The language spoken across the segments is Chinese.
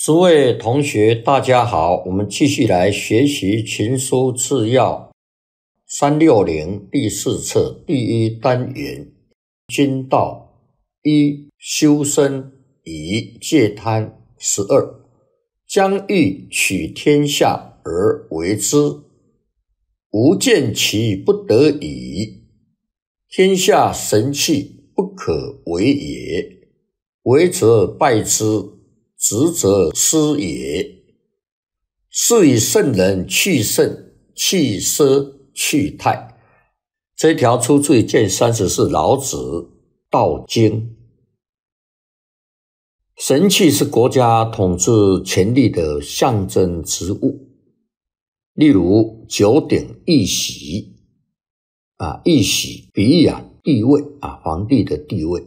诸位同学，大家好！我们继续来学习《群书次要》三六零第四册第一单元。君道一修身以戒贪。十二将欲取天下而为之，吾见其不得已。天下神器，不可为也，为者败之。执则失也，是以圣人去甚，去奢，去泰。这条出自《见三十》，是老子《道经》。神器是国家统治权力的象征之物，例如九鼎、一玺。啊，一玺比喻啊地位啊皇帝的地位，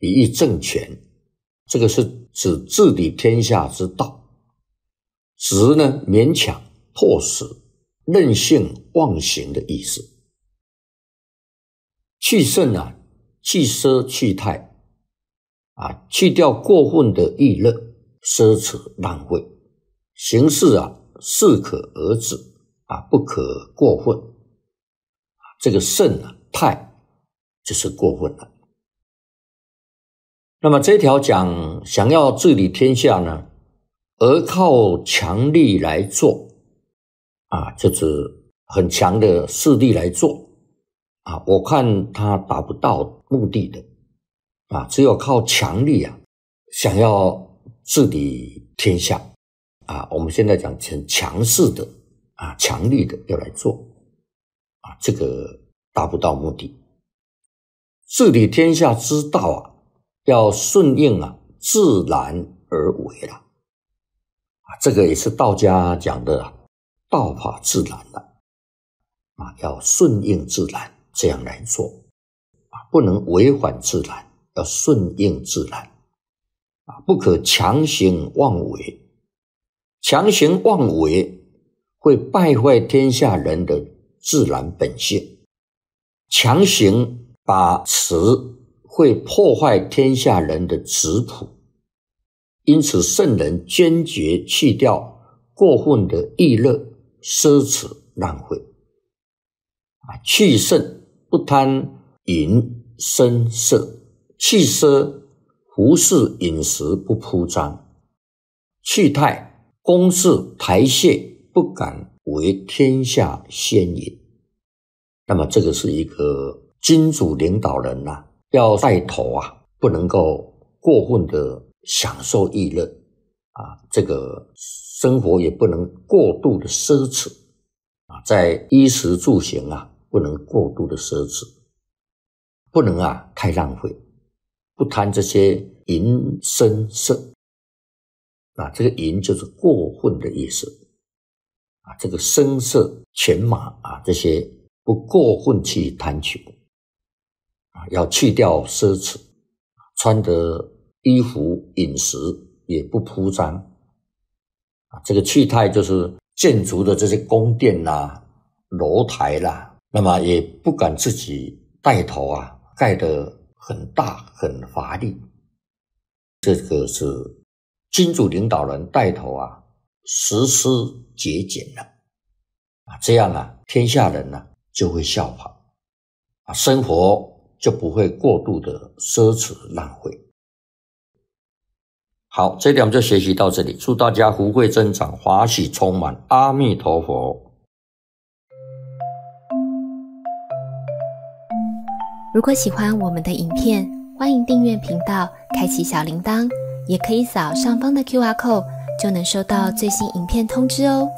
比喻政权。这个是指治理天下之道，直呢勉强迫使任性妄行的意思。去肾啊，去奢去泰啊，去掉过分的娱乐、奢侈浪费，行事啊适可而止啊，不可过分这个肾啊，太就是过分了。那么这条讲，想要治理天下呢，而靠强力来做啊，就是很强的势力来做啊，我看他达不到目的的啊，只有靠强力啊，想要治理天下啊，我们现在讲很强势的啊，强力的要来做啊，这个达不到目的，治理天下之道啊。要顺应啊，自然而为了。啊，这个也是道家讲的，道法自然的，啊，要顺应自然这样来做，啊，不能违反自然，要顺应自然，啊，不可强行妄为，强行妄为会败坏天下人的自然本性，强行把持。会破坏天下人的质朴，因此圣人坚决去掉过分的逸乐、奢侈、浪费。啊，去胜不贪淫、声色；去奢胡适饮食不铺张；去泰公事台榭不敢为天下先也。那么，这个是一个君主领导人呐。要带头啊，不能够过分的享受议乐啊，这个生活也不能过度的奢侈啊，在衣食住行啊，不能过度的奢侈，不能啊太浪费，不贪这些淫声色啊，这个淫就是过分的意思啊，这个声色犬马啊，这些不过分去贪求。啊，要去掉奢侈，穿的衣服、饮食也不铺张，啊，这个气态就是建筑的这些宫殿啦、楼台啦，那么也不敢自己带头啊，盖得很大很华丽，这个是君主领导人带头啊，实施节俭了啊，这样啊，天下人呢就会效仿，啊，生活。就不会过度的奢侈浪费。好，这点我们就学习到这里。祝大家福慧增长，华喜充满，阿弥陀佛。如果喜欢我们的影片，欢迎订阅频道，开启小铃铛，也可以扫上方的 Q R code，就能收到最新影片通知哦。